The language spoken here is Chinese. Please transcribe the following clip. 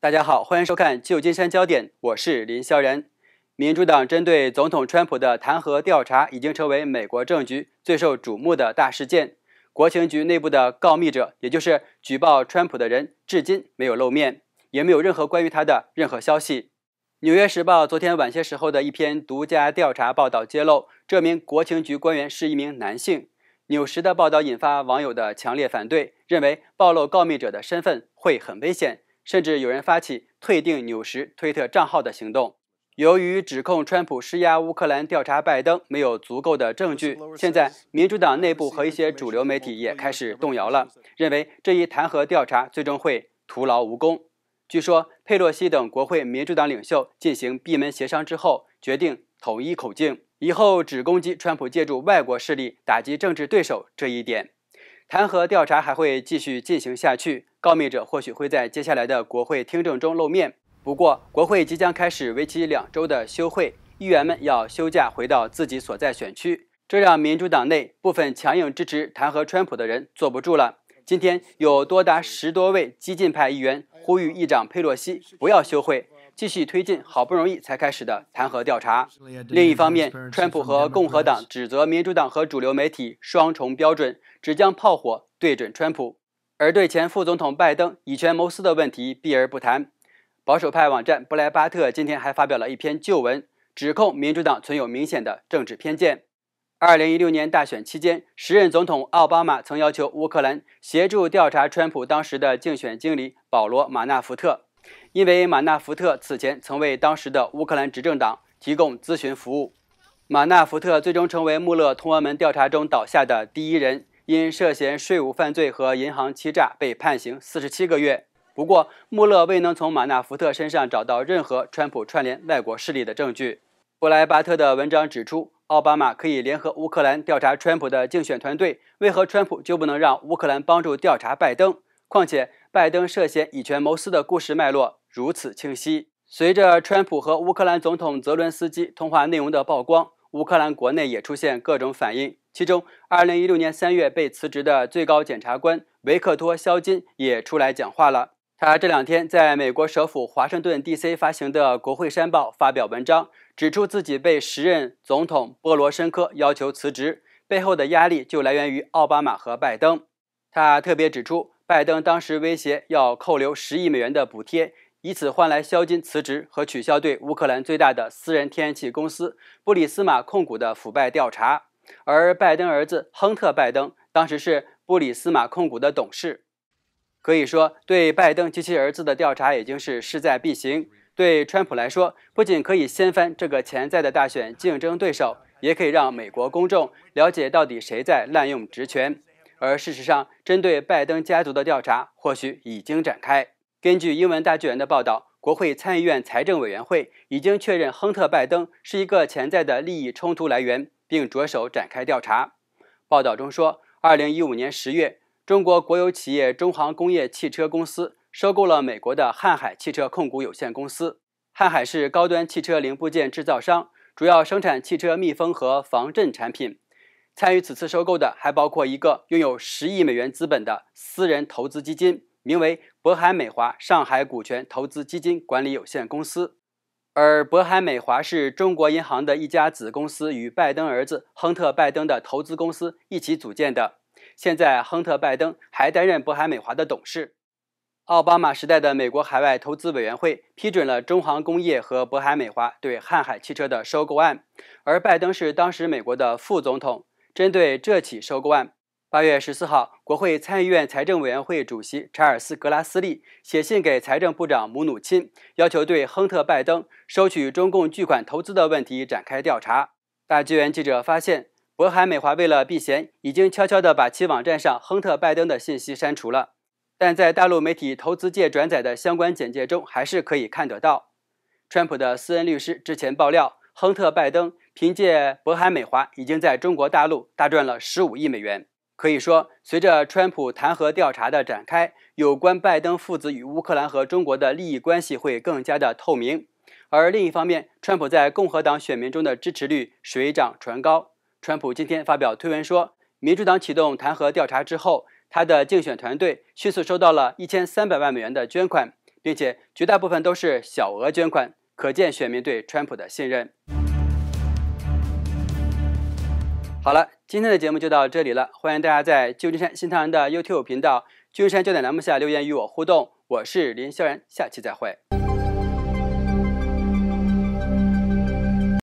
大家好，欢迎收看《旧金山焦点》，我是林萧然。民主党针对总统川普的弹劾调查已经成为美国政局最受瞩目的大事件。国情局内部的告密者，也就是举报川普的人，至今没有露面，也没有任何关于他的任何消息。《纽约时报》昨天晚些时候的一篇独家调查报道揭露，这名国情局官员是一名男性。《纽时》的报道引发网友的强烈反对，认为暴露告密者的身份会很危险。甚至有人发起退订纽时推特账号的行动。由于指控川普施压乌克兰调查拜登没有足够的证据，现在民主党内部和一些主流媒体也开始动摇了，认为这一弹劾调查最终会徒劳无功。据说佩洛西等国会民主党领袖进行闭门协商之后，决定统一口径，以后只攻击川普借助外国势力打击政治对手这一点。弹劾调查还会继续进行下去。告密者或许会在接下来的国会听证中露面，不过国会即将开始为期两周的休会，议员们要休假回到自己所在选区，这让民主党内部分强硬支持弹劾川普的人坐不住了。今天有多达十多位激进派议员呼吁议长佩洛西不要休会，继续推进好不容易才开始的弹劾调查。另一方面，川普和共和党指责民主党和主流媒体双重标准，只将炮火对准川普。而对前副总统拜登以权谋私的问题避而不谈。保守派网站布莱巴特今天还发表了一篇旧文，指控民主党存有明显的政治偏见。2016年大选期间，时任总统奥巴马曾要求乌克兰协助调查川普当时的竞选经理保罗·马纳福特，因为马纳福特此前曾为当时的乌克兰执政党提供咨询服务。马纳福特最终成为穆勒同俄门调查中倒下的第一人。因涉嫌税务犯罪和银行欺诈被判刑四十七个月。不过，穆勒未能从马纳福特身上找到任何川普串联外国势力的证据。布莱巴特的文章指出，奥巴马可以联合乌克兰调查川普的竞选团队，为何川普就不能让乌克兰帮助调查拜登？况且，拜登涉嫌以权谋私的故事脉络如此清晰。随着川普和乌克兰总统泽伦斯基通话内容的曝光，乌克兰国内也出现各种反应。其中，2016年3月被辞职的最高检察官维克托·肖金也出来讲话了。他这两天在美国首府华盛顿 DC 发行的《国会山报》发表文章，指出自己被时任总统波罗申科要求辞职背后的压力就来源于奥巴马和拜登。他特别指出，拜登当时威胁要扣留十亿美元的补贴，以此换来肖金辞职和取消对乌克兰最大的私人天然气公司布里斯马控股的腐败调查。而拜登儿子亨特·拜登当时是布里斯马控股的董事，可以说，对拜登及其儿子的调查已经是势在必行。对川普来说，不仅可以掀翻这个潜在的大选竞争对手，也可以让美国公众了解到底谁在滥用职权。而事实上，针对拜登家族的调查或许已经展开。根据英文大纪元的报道，国会参议院财政委员会已经确认亨特·拜登是一个潜在的利益冲突来源。并着手展开调查。报道中说，二零一五年十月，中国国有企业中航工业汽车公司收购了美国的瀚海汽车控股有限公司。瀚海是高端汽车零部件制造商，主要生产汽车密封和防震产品。参与此次收购的还包括一个拥有十亿美元资本的私人投资基金，名为渤海美华上海股权投资基金管理有限公司。而渤海美华是中国银行的一家子公司，与拜登儿子亨特·拜登的投资公司一起组建的。现在，亨特·拜登还担任渤海美华的董事。奥巴马时代的美国海外投资委员会批准了中航工业和渤海美华对瀚海汽车的收购案，而拜登是当时美国的副总统。针对这起收购案。八月十四号，国会参议院财政委员会主席查尔斯·格拉斯利写信给财政部长姆努钦，要求对亨特·拜登收取中共巨款投资的问题展开调查。大纪元记者发现，渤海美华为了避嫌，已经悄悄地把其网站上亨特·拜登的信息删除了，但在大陆媒体投资界转载的相关简介中，还是可以看得到。川普的私人律师之前爆料，亨特·拜登凭借渤海美华已经在中国大陆大赚了十五亿美元。可以说，随着川普弹劾调查的展开，有关拜登父子与乌克兰和中国的利益关系会更加的透明。而另一方面，川普在共和党选民中的支持率水涨船高。川普今天发表推文说，民主党启动弹劾调查之后，他的竞选团队迅速收到了一千三百万美元的捐款，并且绝大部分都是小额捐款，可见选民对川普的信任。好了。今天的节目就到这里了，欢迎大家在《旧金山新唐人》的 YouTube 频道“旧金山焦点”栏目下留言与我互动。我是林萧然，下期再会。